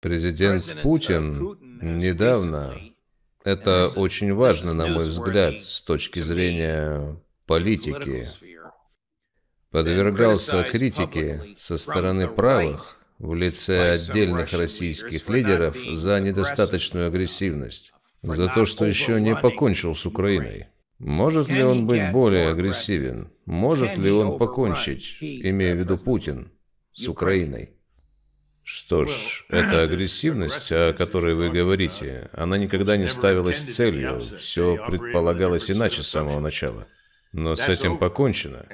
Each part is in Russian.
Президент uh, Путин недавно, это очень важно, на мой взгляд, с точки зрения политики, подвергался критике со стороны правых в лице отдельных российских лидеров за недостаточную агрессивность, за то, что еще не покончил с Украиной. Может ли он быть более агрессивен? Может ли он покончить, имея в виду Путин, с Украиной? Что ж, эта агрессивность, о которой вы говорите, она никогда не ставилась целью, все предполагалось иначе с самого начала. Но с этим покончено.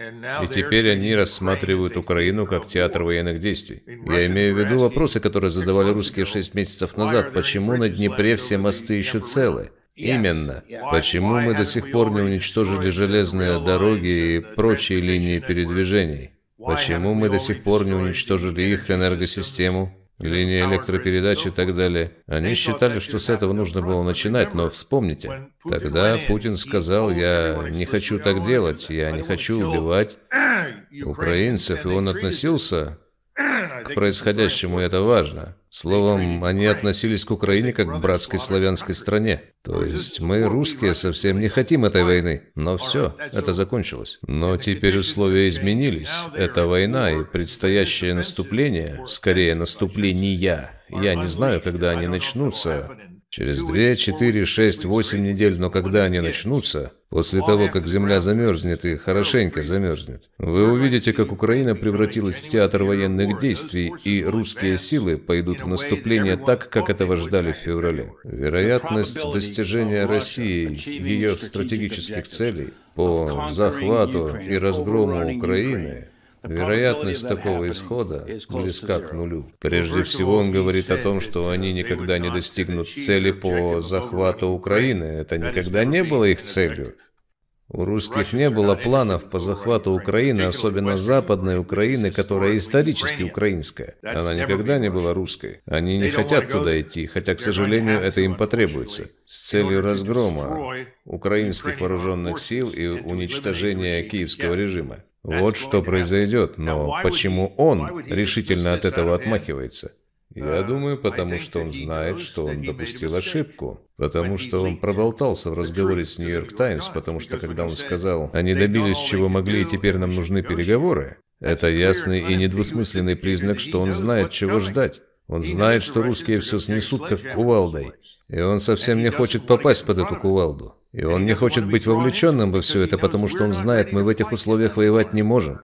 И теперь они рассматривают Украину как театр военных действий. Я имею в виду вопросы, которые задавали русские шесть месяцев назад. Почему на Днепре все мосты еще целы? Именно. Почему мы до сих пор не уничтожили железные дороги и прочие линии передвижений? Почему мы до сих пор не уничтожили их энергосистему, линии электропередач и так далее? Они считали, что с этого нужно было начинать, но вспомните. Тогда Путин сказал, я не хочу так делать, я не хочу убивать украинцев, и он относился к происходящему, и это важно. Словом, они относились к Украине как к братской славянской стране. То есть мы, русские, совсем не хотим этой войны. Но все, это закончилось. Но теперь условия изменились. Это война и предстоящее наступление, скорее наступление, я не знаю, когда они начнутся, Через две, четыре, шесть, восемь недель, но когда они начнутся, после того, как земля замерзнет и хорошенько замерзнет, вы увидите, как Украина превратилась в театр военных действий, и русские силы пойдут в наступление так, как этого ждали в феврале. Вероятность достижения России ее стратегических целей по захвату и разгрому Украины – Вероятность такого исхода близка к нулю. Прежде всего, он говорит о том, что они никогда не достигнут цели по захвату Украины. Это никогда не было их целью. У русских не было планов по захвату Украины, особенно Западной Украины, которая исторически украинская. Она никогда не была русской. Они не хотят туда идти, хотя, к сожалению, это им потребуется. С целью разгрома украинских вооруженных сил и уничтожения киевского режима. Вот что произойдет, но почему он решительно от этого отмахивается? Я uh, думаю, потому что он знает, что он допустил ошибку. Потому что он проболтался в разговоре с Нью-Йорк Таймс, потому что когда он сказал «они добились, чего могли, и теперь нам нужны переговоры», это ясный и недвусмысленный признак, что он знает, чего ждать. Он знает, что русские все снесут, как кувалдой. И он совсем не хочет попасть под эту кувалду. И он не хочет быть вовлеченным во все это, потому что он знает, мы в этих условиях воевать не можем.